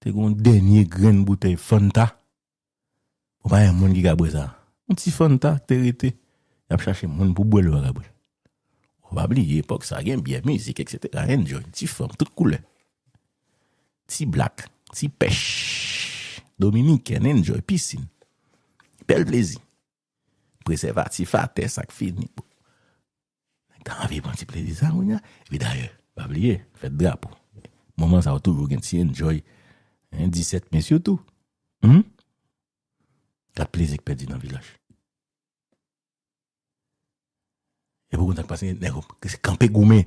Te goun denye gren boute fanta. Ou bayan moun li gabwe zan. Moun ti fanta, teri te. Yap chache moun pou bwe lwa gabwe. Ou babli ye epok sa gen, biye mizik, etc. Enjoy, ti fom, tout koule. Ti blak, ti pech. Dominiken, enjoy, pissin. Pel plezi. Preseva, ti fates, sak finik. Dan vi moun ti plezi zan moun ya. Vi daye, babli ye, fet drapo. Mouman sa wotoujou gen ti enjoy fante. 17 mensyo tou. Kat plezik pedi nan vilaj. E pou kon tak pasen, ne kom, ke se kampe goume.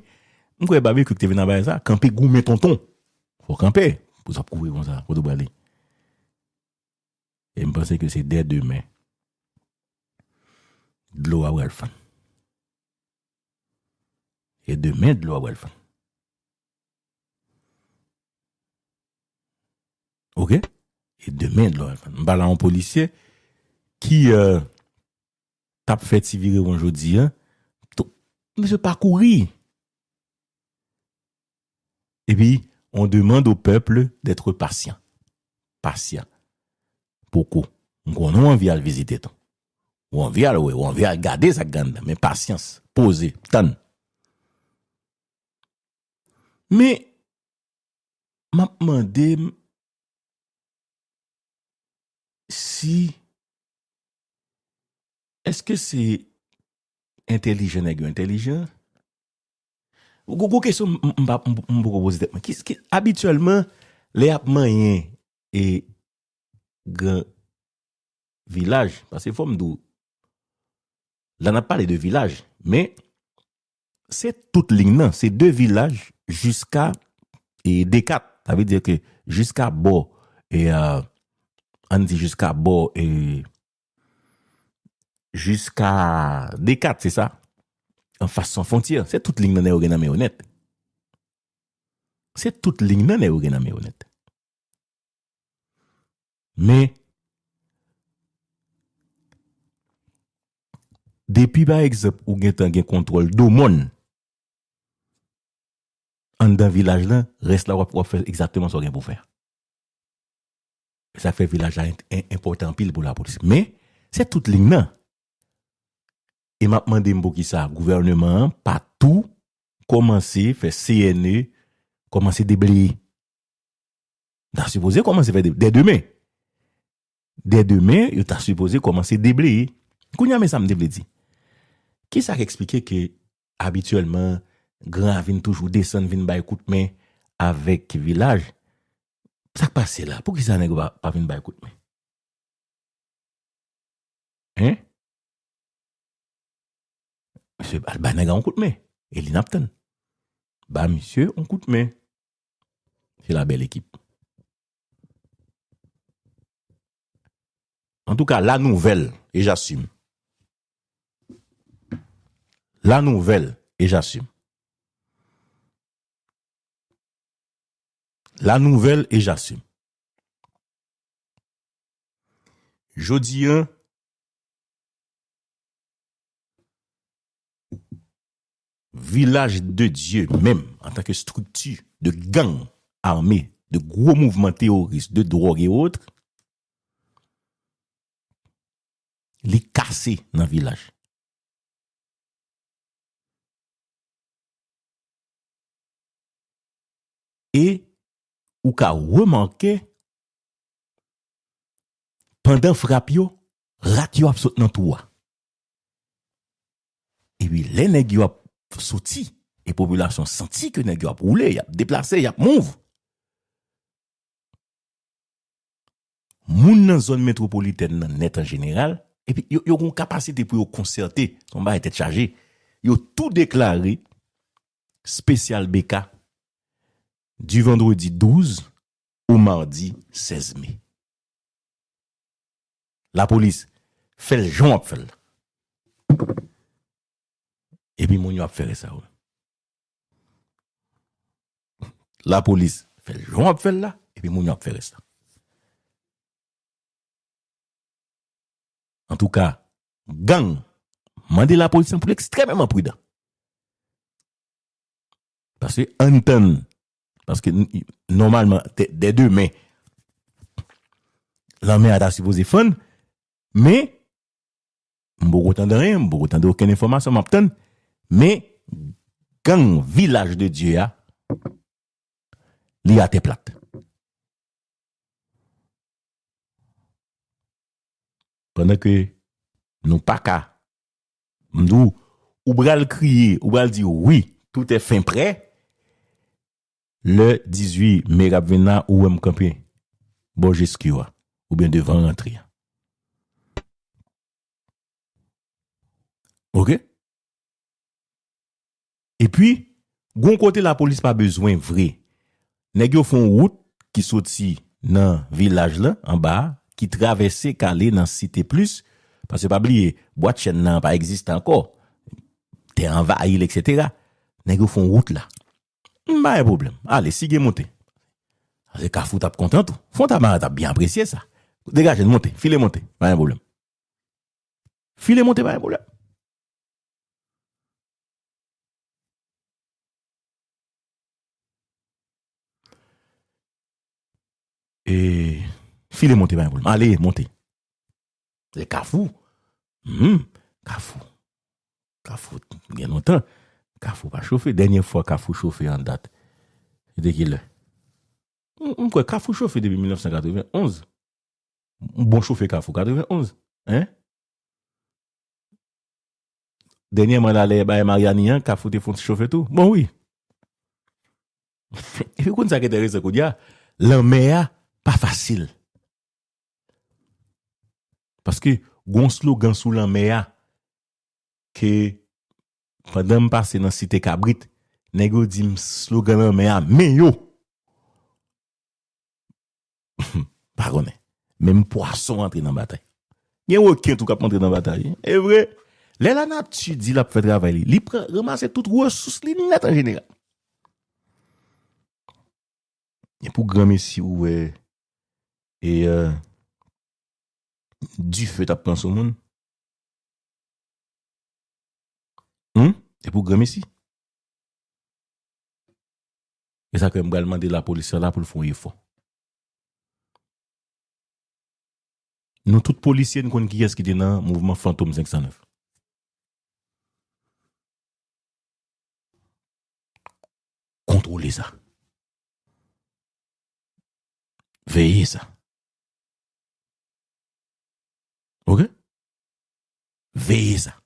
Mwen kwe babi kouk te venan baye sa, kampe goume ton ton. Fou kampe, pou sa prouwe kon sa, wotou bali. E mpase ke se dey dey dey men, dlo a wèl fan. E dey men dlo a wèl fan. Ok? Et demènd lò, mba la an policè, ki euh, tap fèt sivire wan jodi, mbe se pakouri. Et bi, on demande au pepl dètre pasyant. Pasyant. Poko. Mkwono an vi al vizite ton. Ou an vi al we, ou an vi al gade sa gande, mbe pasyans, pose, tan. Mbe map mande, mbe si eske se entelijen e gen entelijen? Gou kè sou mbap mboukou bozide. Abituellement, le apman yè gen vilaj. La nan pale de vilaj, men, se tout lignan, se de vilaj jiska, e dekat, jiska bo, e a Andi jiska bo e jiska Dekat, se sa. An fason fontye. Se tout ling nan e ou gen ame yonet. Se tout ling nan e ou gen ame yonet. Me, depi ba ek zep ou gen tan gen kontrol do mon, an dan vilaj lan, res la wap wap fèl exactement so gen pou fèl. Sa fè vilaj la en important pil pou la polisi. Men, se tout ling nan. E mapman de mbo ki sa, gouvernement, patou, komanse fè CNE, komanse debri. Da supose komanse fè debri. De demè. De demè, yo ta supose komanse debri. Kounyan men sa mde vle di. Ki sa ki eksplike ki, abituellement, gran vin toujou, desan vin bay kout men, avek vilaj. Sa k pa se la pou ki sa neg pa vin bay koutme? Eh? Mise, al bay neg an koutme? Elinapten? Bay misye, an koutme? Se la bel ekip. En tou ka, la nouvel, e jassim. La nouvel, e jassim. La nouvel e j'assume. Jodi yon vilaj de Diyo mèm an tanke strukti de gang, armè, de gro mouvment teoris, de drog et autre, li kase nan vilaj. E ou ka remanke, pandan frap yo, rat yo ap sot nan touwa. Ewi, le ne gyo ap soti, e populasyon santi ke ne gyo ap oule, ya deplase, ya mouv. Moun nan zon metropolitene nan netan general, epi yo yon kapasite pou yo konserte, yon ba ete chaje, yo tou deklare, spesyal beka, Du vendredi 12 ou mardi 16 me. La polis fel jon ap fel. E pi moun yo ap fere sa ou. La polis fel jon ap fel la e pi moun yo ap fere sa. En tou ka, gang mandi la polis an pou l'ekstrememan prida. Pase anten Paske normalman dey dey men, la men a da si pou zifon, men, mbo goutan de ren, mbo goutan de okèn informasyon mapten, men, gen village de Djea, li a te plat. Pendè ke, nou paka, mdou, ou bral kriye, ou bral di, oui, toutè fin prè, Le 18 merap vina ou wèm kompye. Boj eskiwa. Ou byen devan rentri. Ok? E pwi, goun kote la polis pa bezwen vre. Nè gyo fon wout ki soti nan vilaj la, an ba, ki travesse kale nan site plus. Pasè pa bli, boat chen nan pa eksiste anko. Te envayil, etc. Nè gyo fon wout la. pas un problème. Allez, si vous montez. C'est cafou, content tout. Fontamara bien apprécié ça. Dégagez, montez, filez monter. pas un problème. Filez monter, pas un problème. Et filez monter, pas un problème. Allez, montez. Le cafou, cafou, cafou, bien longtemps. Kafou pas chauffé. Dernière fois, Kafou chauffé en date. C'était là. On croit Kafou chauffé depuis 1991. Bon chauffé Kafou, 91. Hein? Dernièrement, là, les bah, Mariani, hein, Kafou te font chauffer tout. Bon, oui. Et puis, quand ça qui intéresse, c'est a pas facile. Parce que, gon slogan sous qui ah, que Fwa dèm pase nan site kabrit, nègo di m sloganan mè a mè yo. Parone, mè m pou ason antre nan batay. Nyen wè ken tou kap antre nan batay. E vre, lè lana tchi di la pwèdra vay li. Li premase tout wè sous li net an jenera. Nyen pou grame si wè, e, e, euh, du fèt ap pransou moun. E pou gome si. E sa ke mbe al mande la polisyon la pou l'fon yifon. E nou tout polisyen kon ki yas ki di nan mouvment fantom 509. Kontroleza. Veyeza. Ok? Veyeza.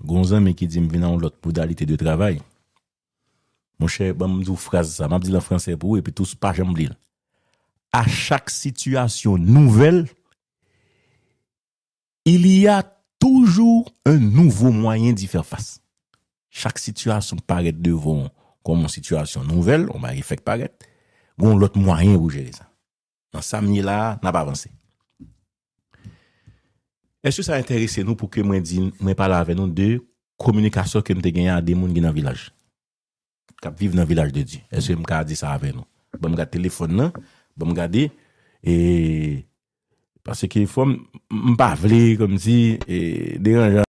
Gon zan men ki di m vina ou lot podalite de travay. Mon chè, ban m zou fraze sa, m ap di la franse pou e pi tous pa jamblil. A chak situasyon nouvel, il y a toujou un nouvo mwayen di fèr fass. Chak situasyon paret devon kon mon situasyon nouvel, ou m a rifek paret, gon lot mwayen ou jèlè sa. Nan sa mnye la, nan pa avansè. Eswe sa interese nou pou ke mwen di, mwen pala ave nou de komunikasyon ke mwen te genye ade moun gen nan vilaj. Kap viv nan vilaj de di. Eswe mwen ka a di sa ave nou. Bon mwen ga telefon nan, bon mwen ga di, e... pase ke fò mwen pa vle, kom di, e...